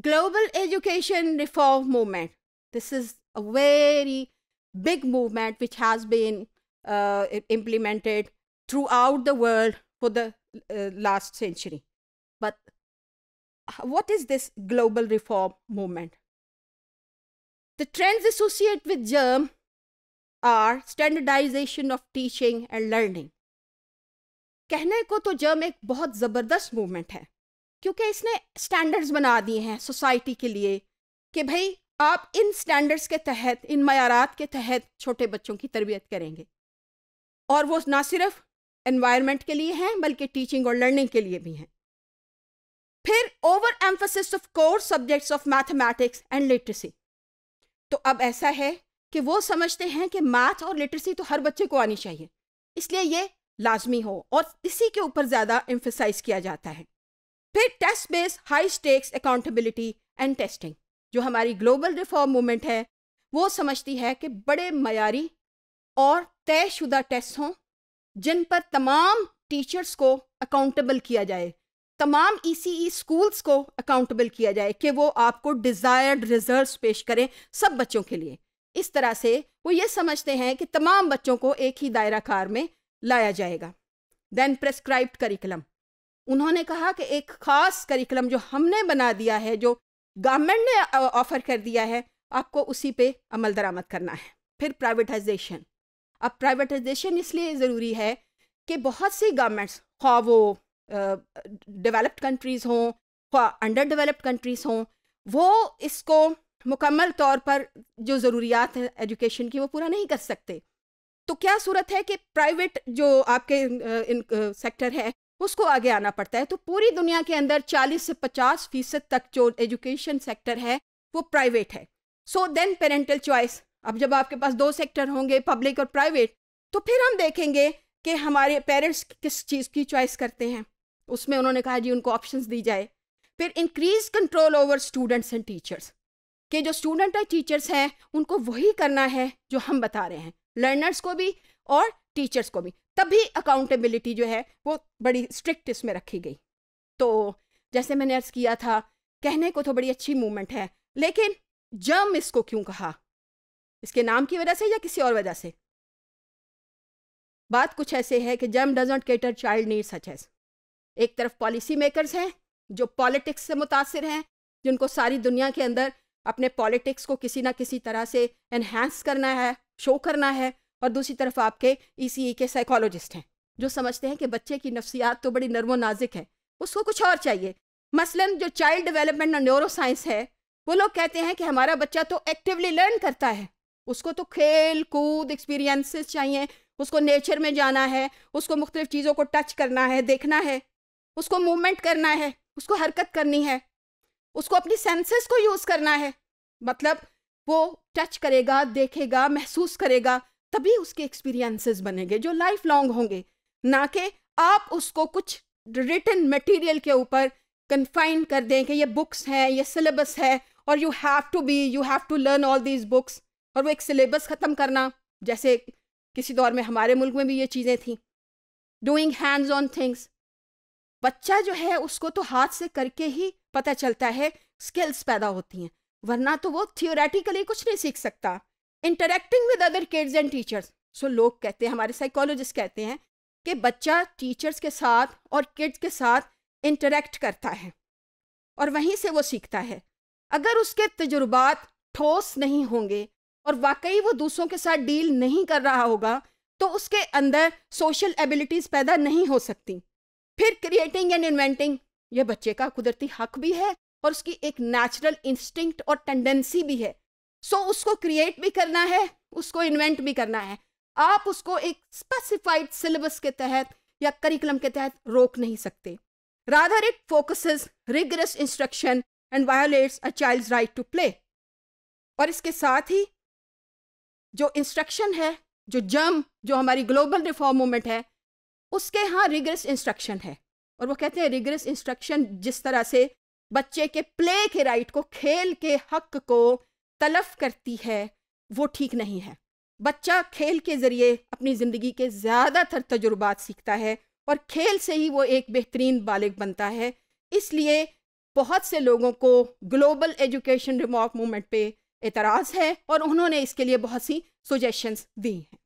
global education reform movement this is a very big movement which has been uh, implemented throughout the world for the uh, last century but what is this global reform movement the trends associated with germ are standardization of teaching and learning कहने को तो germ एक बहुत ज़बरदस्त movement है क्योंकि इसने standards बना दिए हैं सोसाइटी के लिए कि भाई आप इन स्टैंडर्ड्स के तहत इन मैारात के तहत छोटे बच्चों की तरबियत करेंगे और वो ना सिर्फ एनवायरनमेंट के लिए हैं बल्कि टीचिंग और लर्निंग के लिए भी हैं फिर over emphasis of core subjects of mathematics and literacy तो अब ऐसा है कि वो समझते हैं कि मैथ और लिटरेसी तो हर बच्चे को आनी चाहिए इसलिए ये लाजमी हो और इसी के ऊपर ज़्यादा एम्फोसाइज किया जाता है फिर test based high stakes accountability and testing जो हमारी ग्लोबल रिफॉर्म मूवमेंट है वो समझती है कि बड़े मयारी और तयशुदा टेस्ट हों जिन पर तमाम टीचर्स को अकाउंटेबल किया जाए तमाम ई e स्कूल्स e को अकाउंटेबल किया जाए कि वो आपको डिज़ायर्ड रिजल्ट पेश करें सब बच्चों के लिए इस तरह से वो ये समझते हैं कि तमाम बच्चों को एक ही दायरा कार में लाया जाएगा देन प्रेस्क्राइब्ड करिकुलम उन्होंने कहा कि एक ख़ास करिकुलम जो हमने बना दिया है जो गवर्नमेंट ने ऑफ़र कर दिया है आपको उसी पे अमल दरामद करना है फिर प्राइवेटाइजेशन अब प्राइवेटाइजेशन इसलिए ज़रूरी है कि बहुत सी गवर्नमेंट्स खा वो डेवलप्ड कंट्रीज़ हों खा अंडर डेवलप्ड कंट्रीज़ हों वो इसको मुकम्मल तौर पर जो ज़रूरियात हैं एजुकेशन की वो पूरा नहीं कर सकते तो क्या सूरत है कि प्राइवेट जो आपके इन, इन, सेक्टर है उसको आगे आना पड़ता है तो पूरी दुनिया के अंदर 40 से 50 फीसद तक जो एजुकेशन सेक्टर है वो प्राइवेट है सो देन पेरेंटल चॉइस अब जब आपके पास दो सेक्टर होंगे पब्लिक और प्राइवेट तो फिर हम देखेंगे कि हमारे पेरेंट्स किस चीज़ की चॉइस करते हैं उसमें उन्होंने कहा जी उनको ऑप्शंस दी जाए फिर increase control over students and teachers कि जो स्टूडेंट और टीचर्स हैं उनको वही करना है जो हम बता रहे हैं लर्नर्स को भी और टीचर्स को भी तभी अकाउंटेबिलिटी जो है वो बड़ी स्ट्रिक्ट इसमें रखी गई तो जैसे मैंने अर्ज़ किया था कहने को तो बड़ी अच्छी मूवमेंट है लेकिन जर्म इसको क्यों कहा इसके नाम की वजह से या किसी और वजह से बात कुछ ऐसे है कि germ doesn't cater child need such as एक तरफ पॉलिसी मेकर्स हैं जो पॉलिटिक्स से मुतासर हैं जिनको सारी दुनिया के अंदर अपने पॉलिटिक्स को किसी ना किसी तरह से एनहेंस करना है शो करना है और दूसरी तरफ आपके ई e e के साइकोलॉजिस्ट हैं जो समझते हैं कि बच्चे की नफसियात तो बड़ी नरमो नाजिक है उसको कुछ और चाहिए मसलन जो चाइल्ड डेवलपमेंट और न्यूरो साइंस है वो लोग कहते हैं कि हमारा बच्चा तो एक्टिवली लर्न करता है उसको तो खेल कूद एक्सपीरियंसेस चाहिए उसको नेचर में जाना है उसको मुख्तलिफ चीज़ों को टच करना है देखना है उसको मूवमेंट करना है उसको हरकत करनी है उसको अपनी सेंसेस को यूज़ करना है मतलब वो टच करेगा देखेगा महसूस करेगा तभी उसके एक्सपीरियंसेस बनेंगे जो लाइफ लॉन्ग होंगे ना कि आप उसको कुछ रिटर्न मटेरियल के ऊपर कन्फाइन कर दें कि ये बुक्स हैं ये सिलेबस है और you have to be you have to learn all these books और वो एक सिलेबस ख़त्म करना जैसे किसी दौर में हमारे मुल्क में भी ये चीज़ें थी डूइंग हैंड्स ऑन थिंग्स बच्चा जो है उसको तो हाथ से करके ही पता चलता है स्किल्स पैदा होती हैं वरना तो वो थियोरेटिकली कुछ नहीं सीख सकता interacting with other kids and teachers so लोग कहते हैं हमारे साइकोलॉजिस्ट कहते हैं कि बच्चा टीचर्स के साथ और किड्स के साथ इंटरेक्ट करता है और वहीं से वो सीखता है अगर उसके तजुर्बात ठोस नहीं होंगे और वाकई वो दूसरों के साथ डील नहीं कर रहा होगा तो उसके अंदर सोशल एबिलिटीज़ पैदा नहीं हो सकती फिर क्रिएटिंग एंड इन्वेंटिंग ये बच्चे का कुदरती हक भी है और उसकी एक नेचुरल इंस्टिंक्ट और टेंडेंसी भी है सो so, उसको क्रिएट भी करना है उसको इन्वेंट भी करना है आप उसको एक स्पेसिफाइड सिलेबस के तहत या करिकुलम के तहत रोक नहीं सकते rather it focus rigorous instruction and violates a child right to play और इसके साथ ही जो इंस्ट्रक्शन है जो जर्म जो हमारी ग्लोबल रिफॉर्म मूवमेंट है उसके यहाँ रिगरस इंस्ट्रक्शन है और वो कहते हैं रिगरस इंस्ट्रक्शन जिस तरह से बच्चे के प्ले के राइट को खेल के हक को तलफ करती है वो ठीक नहीं है बच्चा खेल के ज़रिए अपनी ज़िंदगी के ज़्यादातर तजुर्बात सीखता है और खेल से ही वो एक बेहतरीन बालिग बनता है इसलिए बहुत से लोगों को ग्लोबल एजुकेशन रिमॉक मूवमेंट पे एतराज़ है और उन्होंने इसके लिए बहुत सी सुजेशंस दी हैं